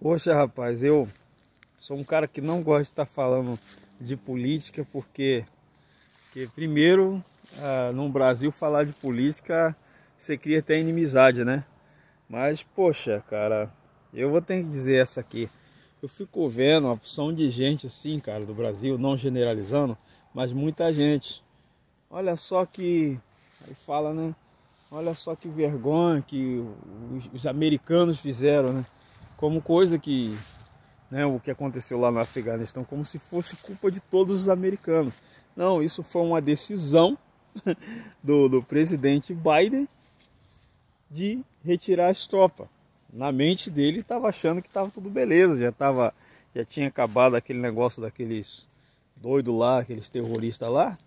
Poxa, rapaz, eu sou um cara que não gosta de estar tá falando de política, porque, porque primeiro, ah, no Brasil, falar de política você cria até inimizade, né? Mas, poxa, cara, eu vou ter que dizer essa aqui. Eu fico vendo a opção de gente assim, cara, do Brasil, não generalizando, mas muita gente. Olha só que. Aí fala, né? Olha só que vergonha que os americanos fizeram, né? como coisa que, né, o que aconteceu lá no Afeganistão, como se fosse culpa de todos os americanos. Não, isso foi uma decisão do, do presidente Biden de retirar as tropas. Na mente dele estava achando que estava tudo beleza, já tava, já tinha acabado aquele negócio daqueles doido lá, aqueles terroristas lá.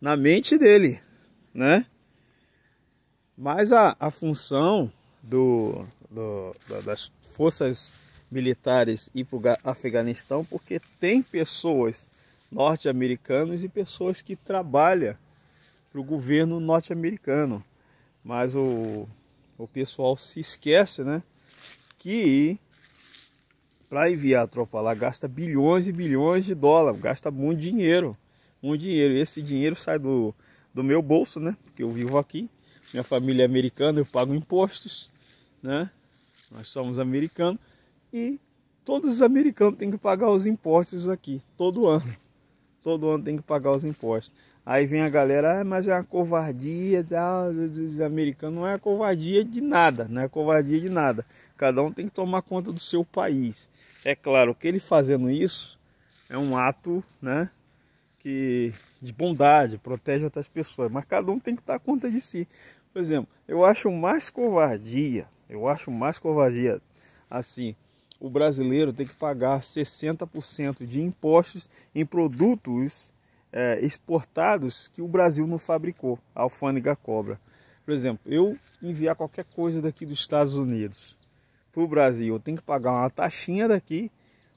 Na mente dele, né? Mas a, a função do, do, das forças militares ir para o Afeganistão, porque tem pessoas norte-americanas e pessoas que trabalham para o governo norte-americano. Mas o, o pessoal se esquece né, que para enviar a tropa lá gasta bilhões e bilhões de dólares, gasta muito dinheiro. Muito dinheiro. Esse dinheiro sai do, do meu bolso, né? Porque eu vivo aqui, minha família é americana, eu pago impostos né? Nós somos americanos e todos os americanos têm que pagar os impostos aqui, todo ano. Todo ano tem que pagar os impostos. Aí vem a galera, ah, mas é uma covardia dos americanos. Não é covardia de nada, não é covardia de nada. Cada um tem que tomar conta do seu país. É claro que ele fazendo isso é um ato, né, que de bondade, protege outras pessoas, mas cada um tem que dar conta de si. Por exemplo, eu acho mais covardia eu acho mais covardia assim. O brasileiro tem que pagar 60% de impostos em produtos é, exportados que o Brasil não fabricou. A alfândega cobra. Por exemplo, eu enviar qualquer coisa daqui dos Estados Unidos para o Brasil, eu tenho que pagar uma taxinha daqui,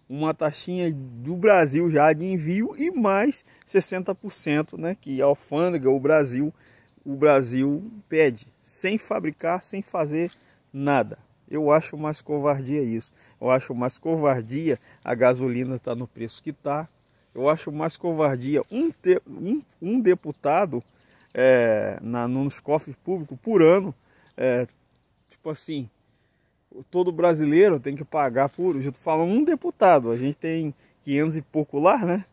uma taxinha do Brasil já de envio e mais 60%, né, que a alfândega, o Brasil, o Brasil pede, sem fabricar, sem fazer nada. Eu acho mais covardia isso. Eu acho mais covardia a gasolina estar tá no preço que está. Eu acho mais covardia um, te, um, um deputado é, na, nos cofres públicos por ano. É, tipo assim, todo brasileiro tem que pagar por. Eu estou falando um deputado, a gente tem 500 e pouco lá, né?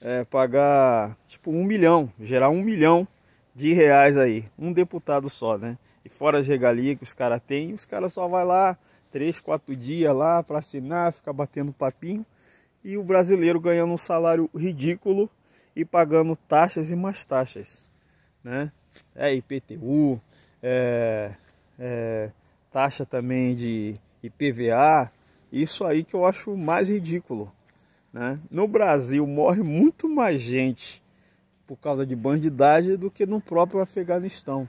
É, pagar tipo um milhão, gerar um milhão de reais aí. Um deputado só, né? e fora as regalias que os caras têm, os caras só vai lá três, quatro dias lá para assinar, ficar batendo papinho e o brasileiro ganhando um salário ridículo e pagando taxas e mais taxas, né? É IPTU, é, é, taxa também de IPVA, isso aí que eu acho mais ridículo. Né? No Brasil morre muito mais gente por causa de bandidagem do que no próprio Afeganistão.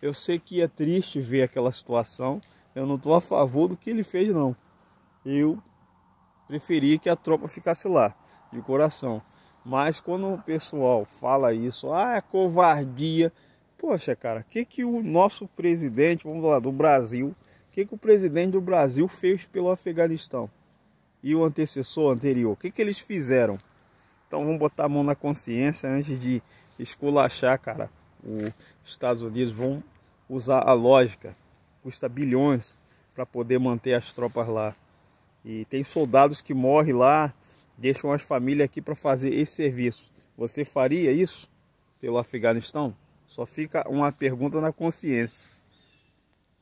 Eu sei que é triste ver aquela situação. Eu não estou a favor do que ele fez, não. Eu preferi que a tropa ficasse lá, de coração. Mas quando o pessoal fala isso, ah, é covardia. Poxa, cara, o que, que o nosso presidente, vamos lá, do Brasil, o que, que o presidente do Brasil fez pelo Afeganistão? E o antecessor anterior, o que, que eles fizeram? Então vamos botar a mão na consciência antes de esculachar, cara os Estados Unidos vão usar a lógica. Custa bilhões para poder manter as tropas lá. E tem soldados que morrem lá, deixam as famílias aqui para fazer esse serviço. Você faria isso pelo Afeganistão? Só fica uma pergunta na consciência.